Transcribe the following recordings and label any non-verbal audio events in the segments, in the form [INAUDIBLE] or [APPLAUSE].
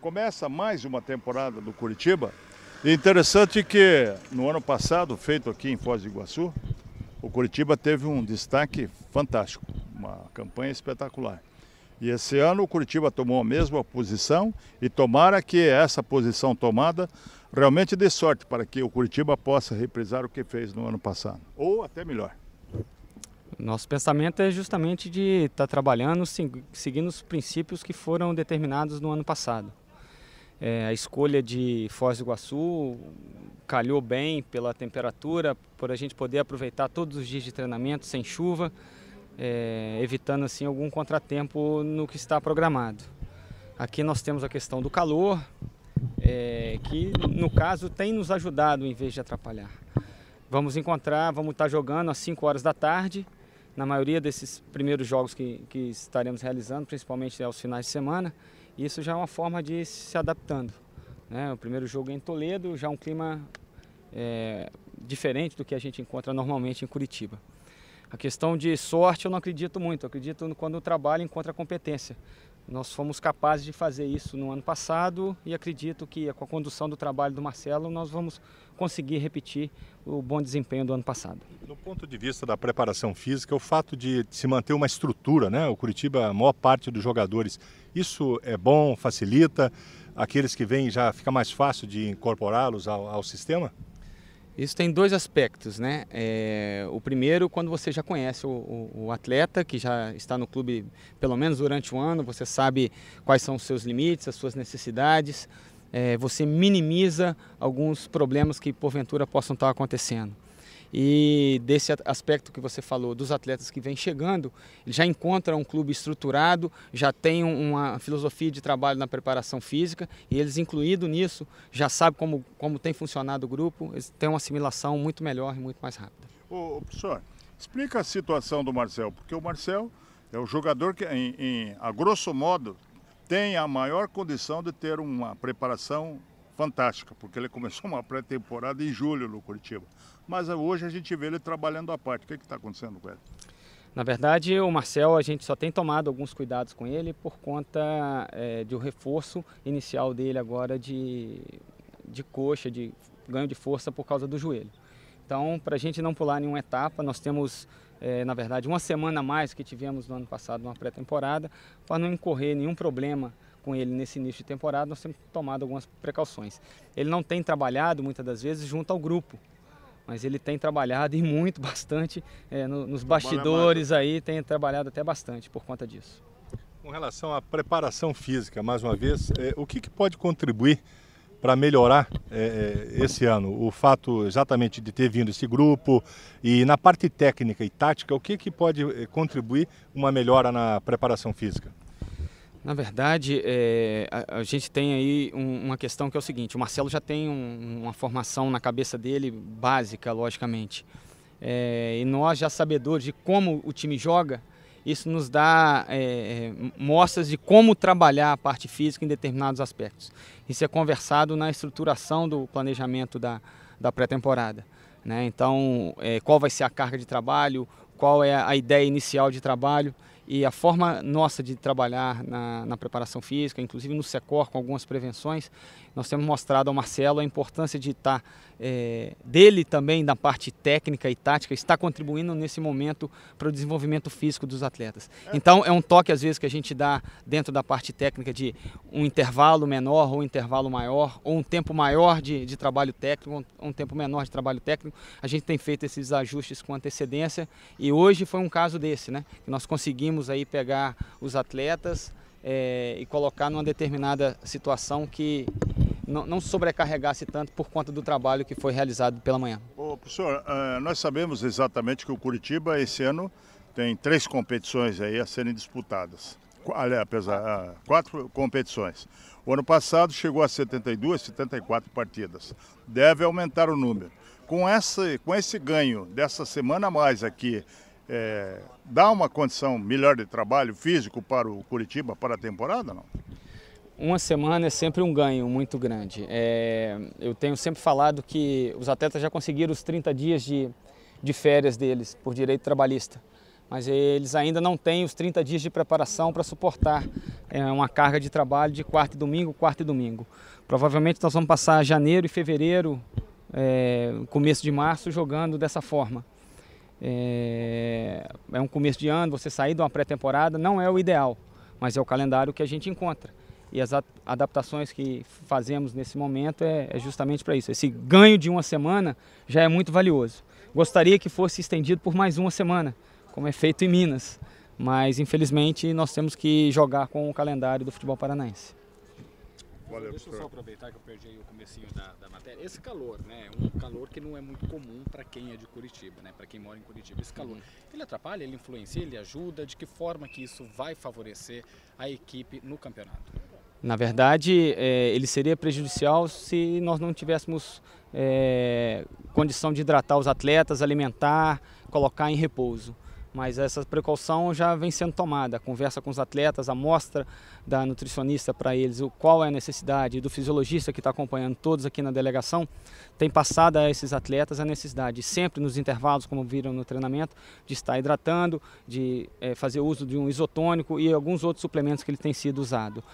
começa mais uma temporada do Curitiba. E interessante que no ano passado, feito aqui em Foz do Iguaçu, o Curitiba teve um destaque fantástico, uma campanha espetacular. E esse ano o Curitiba tomou a mesma posição e tomara que essa posição tomada realmente dê sorte para que o Curitiba possa reprisar o que fez no ano passado, ou até melhor. Nosso pensamento é justamente de estar tá trabalhando, seguindo os princípios que foram determinados no ano passado. É, a escolha de Foz do Iguaçu calhou bem pela temperatura, por a gente poder aproveitar todos os dias de treinamento sem chuva, é, evitando assim algum contratempo no que está programado. Aqui nós temos a questão do calor, é, que no caso tem nos ajudado em vez de atrapalhar. Vamos encontrar, vamos estar jogando às 5 horas da tarde, na maioria desses primeiros jogos que, que estaremos realizando, principalmente aos finais de semana, isso já é uma forma de ir se adaptando. Né? O primeiro jogo é em Toledo, já é um clima é, diferente do que a gente encontra normalmente em Curitiba. A questão de sorte eu não acredito muito, eu acredito quando o trabalho encontra competência. Nós fomos capazes de fazer isso no ano passado e acredito que com a condução do trabalho do Marcelo nós vamos conseguir repetir o bom desempenho do ano passado. No ponto de vista da preparação física, o fato de se manter uma estrutura, né? O Curitiba, a maior parte dos jogadores, isso é bom, facilita? Aqueles que vêm já fica mais fácil de incorporá-los ao, ao sistema? Isso tem dois aspectos, né? É, o primeiro, quando você já conhece o, o, o, atleta, que já está no clube pelo menos durante um ano, você sabe quais são os seus limites, as suas necessidades, é, você minimiza alguns problemas que porventura possam estar acontecendo e desse aspecto que você falou dos atletas que vêm chegando, já encontram um clube estruturado, já tem uma filosofia de trabalho na preparação física e eles incluído nisso já sabem como, como tem funcionado o grupo, eles têm uma assimilação muito melhor e muito mais rápida. Ô, professor, explica a situação do Marcel, porque o Marcel é o jogador que, em, em, a grosso modo, tem a maior condição de ter uma preparação fantástica, porque ele começou uma pré-temporada em julho no Curitiba. Mas hoje a gente vê ele trabalhando à parte. O que é está acontecendo com ele? Na verdade, o Marcel, a gente só tem tomado alguns cuidados com ele por conta é, de um reforço inicial dele agora de, de coxa, de ganho de força por causa do joelho. Então, para a gente não pular nenhuma etapa, nós temos, é, na verdade, uma semana a mais que tivemos no ano passado, uma pré-temporada, para não incorrer nenhum problema com ele nesse início de temporada, nós temos tomado algumas precauções. Ele não tem trabalhado muitas das vezes junto ao grupo, mas ele tem trabalhado e muito, [LAUGHS] bastante, é, no, nos bastidores né? aí, tem trabalhado até bastante por conta disso. Com relação à preparação física, mais uma vez, é, o que, que, pode contribuir para melhorar é, esse ano? O fato exatamente de ter vindo esse grupo e na parte técnica e tática, o que, que pode contribuir uma melhora na preparação física? Na verdade, é, a, a, gente tem aí um, uma questão que é o seguinte: o Marcelo já tem um, uma formação na cabeça dele básica, logicamente. É, e nós, já sabedores de como o time joga, isso nos dá é, é mostras de como trabalhar a parte física em determinados aspectos. Isso é conversado na estruturação do planejamento da, da pré-temporada. Né? Então, é, qual vai ser a carga de trabalho, qual é a ideia inicial de trabalho. E a forma nossa de trabalhar na, na, preparação física, inclusive no SECOR, com algumas prevenções, nós temos mostrado ao Marcelo a importância de tá, estar, eh, é, dele também, da parte técnica e tática, está contribuindo nesse momento para o desenvolvimento físico dos atletas. É. Então, é um toque, às vezes, que a gente dá dentro da parte técnica de um intervalo menor ou um intervalo maior, ou um tempo maior de, de trabalho técnico, ou um tempo menor de trabalho técnico. A gente tem feito esses ajustes com antecedência e hoje foi um caso desse, né? Que nós conseguimos conseguimos aí pegar os atletas é, e colocar numa determinada situação que não, sobrecarregasse tanto por conta do trabalho que foi realizado pela manhã. Ô, professor, eh, nós sabemos exatamente que o Curitiba esse ano tem três competições aí a serem disputadas. Aliás, apesar, ah, quatro competições. O ano passado chegou a 72, 74 partidas. Deve aumentar o número. Com, essa, com esse ganho dessa semana a mais aqui é, dá uma condição melhor de trabalho físico para o Curitiba para a temporada, não? Uma semana é sempre um ganho muito grande. É, eu tenho sempre falado que os atletas já conseguiram os 30 dias de, de férias deles por direito trabalhista, mas eles ainda não têm os 30 dias de preparação para suportar é, uma carga de trabalho de quarta e domingo, quarta e domingo. Provavelmente nós vamos passar janeiro e fevereiro, é, começo de março, jogando dessa forma. É, é um começo de ano, você sair de uma pré-temporada não é o ideal, mas é o calendário que a gente encontra. E as adaptações que fazemos nesse momento é, é justamente para isso. Esse ganho de uma semana já é muito valioso. Gostaria que fosse estendido por mais uma semana, como é feito em Minas, mas infelizmente nós temos que jogar com o calendário do futebol paranaense. Valeu, Deixa eu só aproveitar que eu perdi o comecinho da, da matéria. Esse calor, né? Um calor que não é muito comum para quem é de Curitiba, né? Para quem mora em Curitiba. Esse calor, uhum. ele atrapalha, ele influencia, ele ajuda? De que forma que isso vai favorecer a equipe no campeonato? Na verdade, é, ele seria prejudicial se nós não tivéssemos é, condição de hidratar os atletas, alimentar, colocar em repouso mas essa precaução já vem sendo tomada. Conversa com os atletas, a mostra da nutricionista para eles, o qual é a necessidade, do fisiologista que está acompanhando todos aqui na delegação, tem passado a esses atletas a necessidade, sempre nos intervalos, como viram no treinamento, de estar hidratando, de é, fazer uso de um isotônico e alguns outros suplementos que ele tem sido usado.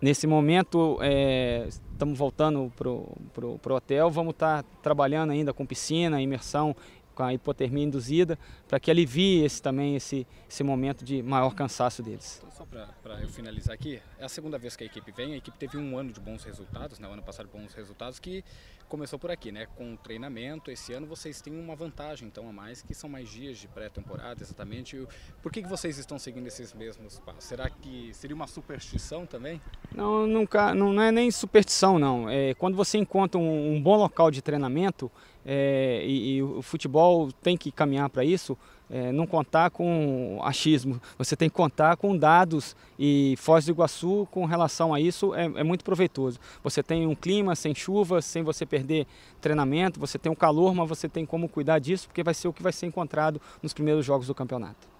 Nesse momento, é, estamos voltando para o hotel, vamos estar tá trabalhando ainda com piscina, imersão com a hipotermia induzida, para que alivie esse, também esse, esse momento de maior cansaço deles. Então, só para eu finalizar aqui, é a segunda vez que a equipe vem, a equipe teve um ano de bons resultados, né? o ano passado bons resultados, que começou por aqui, né? Com treinamento, esse ano vocês têm uma vantagem então a mais, que são mais dias de pré-temporada, exatamente. Por que, que vocês estão seguindo esses mesmos passos? Será que seria uma superstição também? Não, nunca, não, não é nem superstição, não. É, quando você encontra um, um bom local de treinamento, é, e, e o futebol tem que caminhar para isso, é, não contar com achismo, você tem que contar com dados e Foz do Iguaçu com relação a isso é, é muito proveitoso. Você tem um clima sem chuva, sem você perder treinamento, você tem o um calor, mas você tem como cuidar disso porque vai ser o que vai ser encontrado nos primeiros jogos do campeonato.